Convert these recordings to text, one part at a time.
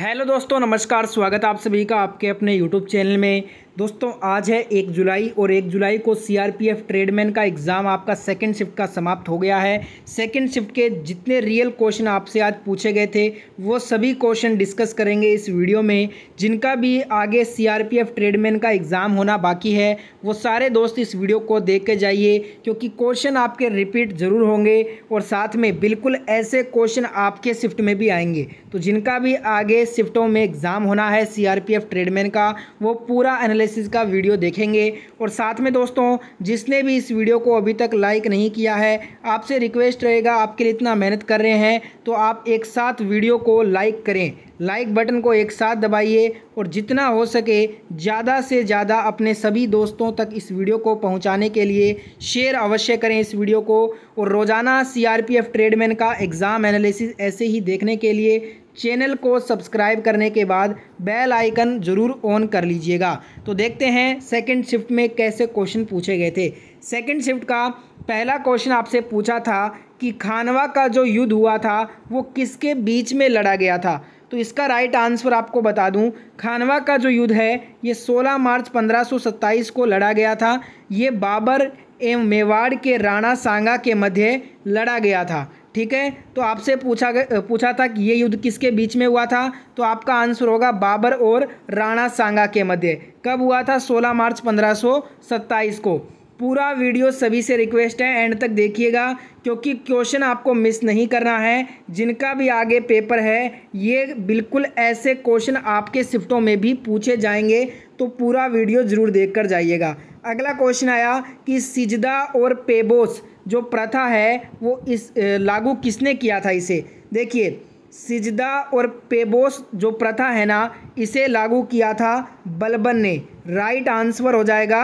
hello दोस्तों नमस्कार स्वागत आप सभी का आपके अपने यूट्यूब चैनल में दोस्तों आज है एक जुलाई और एक जुलाई को सीआरपीएफ ट्रेडमैन का एग्ज़ाम आपका सेकंड शिफ्ट का समाप्त हो गया है सेकंड शिफ्ट के जितने रियल क्वेश्चन आपसे आज पूछे गए थे वो सभी क्वेश्चन डिस्कस करेंगे इस वीडियो में जिनका भी आगे सीआरपीएफ ट्रेडमैन का एग्ज़ाम होना बाकी है वो सारे दोस्त इस वीडियो को देख के जाइए क्योंकि क्वेश्चन आपके रिपीट ज़रूर होंगे और साथ में बिल्कुल ऐसे क्वेश्चन आपके शिफ्ट में भी आएंगे तो जिनका भी आगे शिफ्टों में एग्ज़ाम होना है सी आर ट्रेडमैन का वो पूरा एनालिस एनालिसिस का वीडियो देखेंगे और साथ में दोस्तों जिसने भी इस वीडियो को अभी तक लाइक नहीं किया है आपसे रिक्वेस्ट रहेगा आपके लिए इतना मेहनत कर रहे हैं तो आप एक साथ वीडियो को लाइक करें लाइक बटन को एक साथ दबाइए और जितना हो सके ज़्यादा से ज़्यादा अपने सभी दोस्तों तक इस वीडियो को पहुंचाने के लिए शेयर अवश्य करें इस वीडियो को और रोज़ाना सीआरपीएफ ट्रेडमैन का एग्ज़ाम एनालिसिस ऐसे ही देखने के लिए चैनल को सब्सक्राइब करने के बाद बेल आइकन ज़रूर ऑन कर लीजिएगा तो देखते हैं सेकंड शिफ्ट में कैसे क्वेश्चन पूछे गए थे सेकंड शिफ्ट का पहला क्वेश्चन आपसे पूछा था कि खानवा का जो युद्ध हुआ था वो किसके बीच में लड़ा गया था तो इसका राइट आंसर आपको बता दूं खानवा का जो युद्ध है ये 16 मार्च 1527 को लड़ा गया था ये बाबर एवं मेवाड़ के राणा सांगा के मध्य लड़ा गया था ठीक है तो आपसे पूछा पूछा था कि ये युद्ध किसके बीच में हुआ था तो आपका आंसर होगा बाबर और राणा सांगा के मध्य कब हुआ था 16 मार्च 1527 को पूरा वीडियो सभी से रिक्वेस्ट है एंड तक देखिएगा क्योंकि क्वेश्चन आपको मिस नहीं करना है जिनका भी आगे पेपर है ये बिल्कुल ऐसे क्वेश्चन आपके शिफ्टों में भी पूछे जाएंगे तो पूरा वीडियो ज़रूर देख कर जाइएगा अगला क्वेश्चन आया कि सिजदा और पेबोस जो प्रथा है वो इस लागू किसने किया था इसे देखिए सिजदा और पेबोस जो प्रथा है ना इसे लागू किया था बलबन ने राइट आंसर हो जाएगा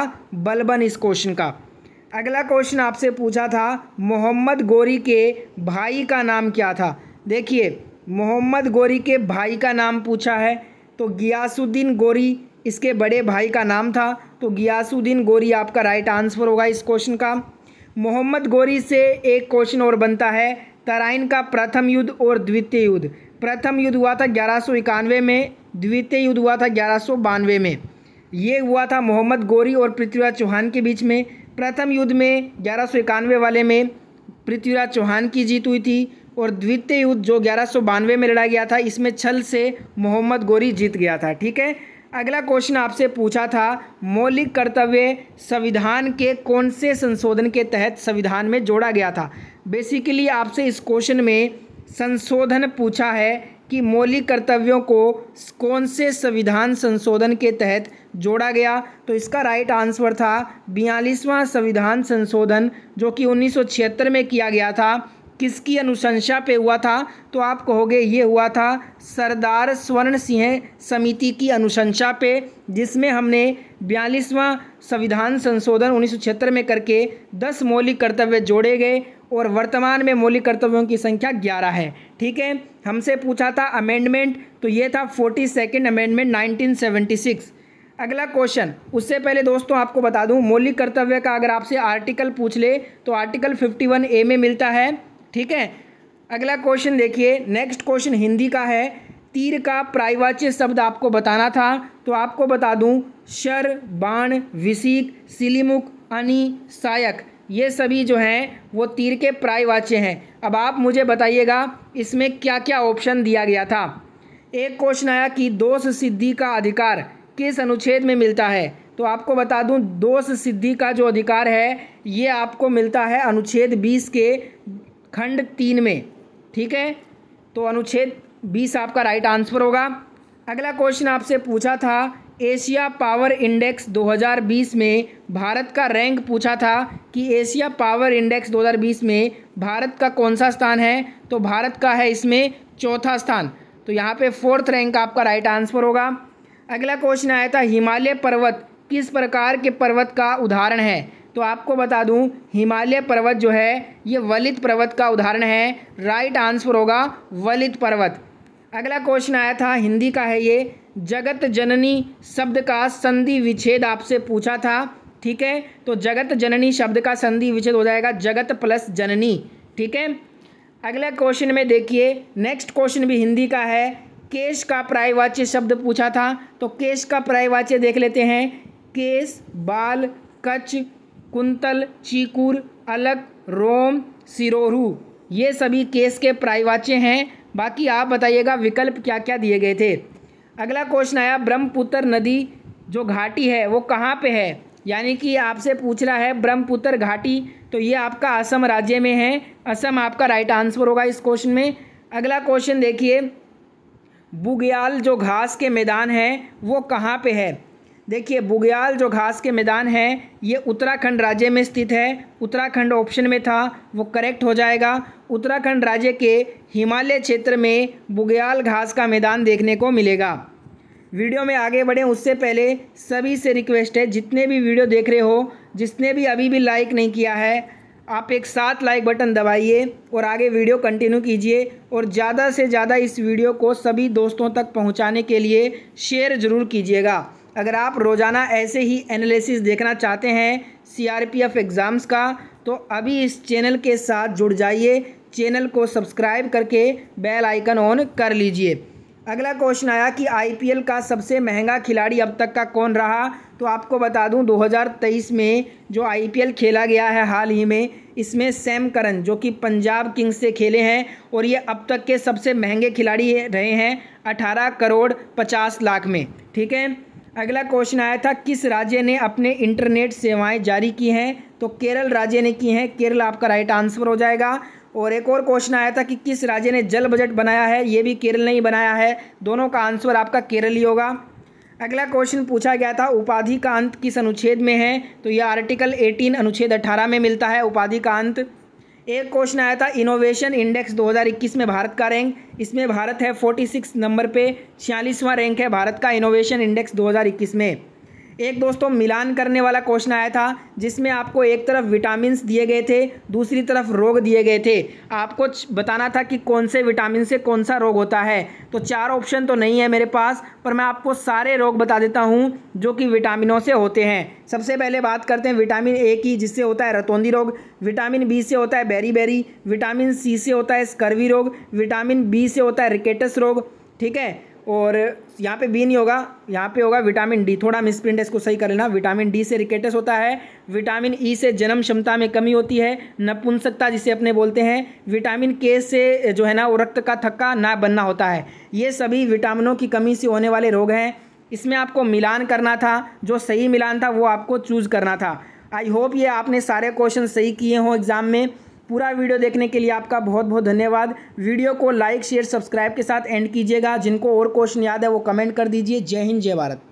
बलबन इस क्वेश्चन का अगला क्वेश्चन आपसे पूछा था मोहम्मद गोरी के भाई का नाम क्या था देखिए मोहम्मद गोरी के भाई का नाम पूछा है तो गियासुद्दीन गोरी इसके बड़े भाई का नाम था तो गियासुद्दीन गोरी आपका राइट आंसर होगा इस क्वेश्चन का मोहम्मद गोरी से एक क्वेश्चन और बनता है तराइन का प्रथम युद्ध और द्वितीय युद्ध प्रथम युद्ध हुआ था ग्यारह में द्वितीय युद्ध हुआ था ग्यारह में ये हुआ था मोहम्मद गोरी और पृथ्वीराज चौहान के बीच में प्रथम युद्ध में ग्यारह वाले में पृथ्वीराज चौहान की जीत हुई थी और द्वितीय युद्ध जो ग्यारह में लड़ा गया था इसमें छल से मोहम्मद गोरी जीत गया था ठीक है अगला क्वेश्चन आपसे पूछा था मौलिक कर्तव्य संविधान के कौन से संशोधन के तहत संविधान में जोड़ा गया था बेसिकली आपसे इस क्वेश्चन में संशोधन पूछा है कि मौलिक कर्तव्यों को कौन से संविधान संशोधन के तहत जोड़ा गया तो इसका राइट आंसर था बयालीसवां संविधान संशोधन जो कि 1976 में किया गया था किसकी अनुशंसा पे हुआ था तो आप कहोगे ये हुआ था सरदार स्वर्ण सिंह समिति की अनुशंसा पे जिसमें हमने बयालीसवां संविधान संशोधन उन्नीस में करके दस मौलिक कर्तव्य जोड़े गए और वर्तमान में मौलिक कर्तव्यों की संख्या ग्यारह है ठीक है हमसे पूछा था अमेंडमेंट तो ये था फोर्टी सेकेंड अमेंडमेंट नाइनटीन अगला क्वेश्चन उससे पहले दोस्तों आपको बता दूं मौलिक कर्तव्य का अगर आपसे आर्टिकल पूछ ले तो आर्टिकल 51 ए में मिलता है ठीक है अगला क्वेश्चन देखिए नेक्स्ट क्वेश्चन हिंदी का है तीर का प्रायवाच्य शब्द आपको बताना था तो आपको बता दूं शर बाण विसीक सिलीमुख अनि सायक ये सभी जो हैं वो तीर के प्रायवाच्य हैं अब आप मुझे बताइएगा इसमें क्या क्या ऑप्शन दिया गया था एक क्वेश्चन आया कि दोष सिद्धि का अधिकार किस अनुच्छेद में मिलता है तो आपको बता दूं दोष सिद्धि का जो अधिकार है ये आपको मिलता है अनुच्छेद 20 के खंड तीन में ठीक है तो अनुच्छेद बीस आपका राइट आंसर होगा अगला क्वेश्चन आपसे पूछा था एशिया पावर इंडेक्स 2020 में भारत का रैंक पूछा था कि एशिया पावर इंडेक्स 2020 में भारत का कौन सा स्थान है तो भारत का है इसमें चौथा स्थान तो यहाँ पे फोर्थ रैंक आपका राइट आंसर होगा अगला क्वेश्चन आया था हिमालय पर्वत किस प्रकार के पर्वत का उदाहरण है तो आपको बता दूं हिमालय पर्वत जो है ये वलित पर्वत का उदाहरण है राइट आंसर होगा वलित पर्वत अगला क्वेश्चन आया था हिंदी का है ये जगत जननी शब्द का संधि विच्छेद आपसे पूछा था ठीक है तो जगत जननी शब्द का संधि विच्छेद हो जाएगा जगत प्लस जननी ठीक है अगला क्वेश्चन में देखिए नेक्स्ट क्वेश्चन भी हिंदी का है केश का प्रायवाच्य शब्द पूछा था तो केश का प्रायवाच्य देख लेते हैं केश बाल कच्छ कुंतल चीकुर अलक रोम सिरोरू ये सभी केस के प्रायवाच्य हैं बाकी आप बताइएगा विकल्प क्या क्या दिए गए थे अगला क्वेश्चन आया ब्रह्मपुत्र नदी जो घाटी है वो कहाँ पे है यानी कि आपसे पूछ रहा है ब्रह्मपुत्र घाटी तो ये आपका असम राज्य में है असम आपका राइट आंसर होगा इस क्वेश्चन में अगला क्वेश्चन देखिए बुगयाल जो घास के मैदान है वो कहाँ पे है देखिए बुग्याल जो घास के मैदान है ये उत्तराखंड राज्य में स्थित है उत्तराखंड ऑप्शन में था वो करेक्ट हो जाएगा उत्तराखंड राज्य के हिमालय क्षेत्र में बुग्याल घास का मैदान देखने को मिलेगा वीडियो में आगे बढ़ें उससे पहले सभी से रिक्वेस्ट है जितने भी वीडियो देख रहे हो जिसने भी अभी भी लाइक नहीं किया है आप एक साथ लाइक बटन दबाइए और आगे वीडियो कंटिन्यू कीजिए और ज़्यादा से ज़्यादा इस वीडियो को सभी दोस्तों तक पहुंचाने के लिए शेयर ज़रूर कीजिएगा अगर आप रोज़ाना ऐसे ही एनालिसिस देखना चाहते हैं सीआरपीएफ एग्ज़ाम्स का तो अभी इस चैनल के साथ जुड़ जाइए चैनल को सब्सक्राइब करके बेल आइकन ऑन कर लीजिए अगला क्वेश्चन आया कि आईपीएल का सबसे महंगा खिलाड़ी अब तक का कौन रहा तो आपको बता दूं 2023 में जो आईपीएल खेला गया है हाल ही में इसमें सैम करन जो कि पंजाब किंग्स से खेले हैं और ये अब तक के सबसे महंगे खिलाड़ी रहे हैं 18 करोड़ 50 लाख में ठीक है अगला क्वेश्चन आया था किस राज्य ने अपने इंटरनेट सेवाएं जारी की हैं तो केरल राज्य ने की हैं केरल आपका राइट आंसर हो जाएगा और एक और क्वेश्चन आया था कि किस राज्य ने जल बजट बनाया है ये भी केरल ने ही बनाया है दोनों का आंसर आपका केरल ही होगा अगला क्वेश्चन पूछा गया था उपाधि का अंत किस अनुच्छेद में है तो यह आर्टिकल 18 अनुच्छेद 18 में मिलता है उपाधि का अंत एक क्वेश्चन आया था इनोवेशन इंडेक्स 2021 में भारत का रैंक इसमें भारत है 46 नंबर पे छियालीसवां रैंक है भारत का इनोवेशन इंडेक्स 2021 में एक दोस्तों मिलान करने वाला क्वेश्चन आया था जिसमें आपको एक तरफ विटामिन दिए गए थे दूसरी तरफ रोग दिए गए थे आपको बताना था कि कौन से विटामिन से कौन सा रोग होता है तो चार ऑप्शन तो नहीं है मेरे पास पर मैं आपको सारे रोग बता देता हूँ जो कि विटामिनों से होते हैं सबसे पहले बात करते हैं विटामिन ए की जिससे होता है रतौंदी रोग विटामिन बी से होता है बेरी बेरी विटामिन सी से होता है स्कर्वी रोग विटामिन बी से होता है रिकेटस रोग ठीक है और यहाँ पे बी नहीं होगा यहाँ पे होगा विटामिन डी थोड़ा मिसप्रिंट है इसको सही कर लेना विटामिन डी से रिकेटस होता है विटामिन ई e से जन्म क्षमता में कमी होती है नपुंसकता जिसे अपने बोलते हैं विटामिन के से जो है ना वो रक्त का थक्का ना बनना होता है ये सभी विटामिनों की कमी से होने वाले रोग हैं इसमें आपको मिलान करना था जो सही मिलान था वो आपको चूज़ करना था आई होप ये आपने सारे क्वेश्चन सही किए हों एग्ज़ाम में पूरा वीडियो देखने के लिए आपका बहुत बहुत धन्यवाद वीडियो को लाइक शेयर सब्सक्राइब के साथ एंड कीजिएगा जिनको और क्वेश्चन याद है वो कमेंट कर दीजिए जय हिंद जय भारत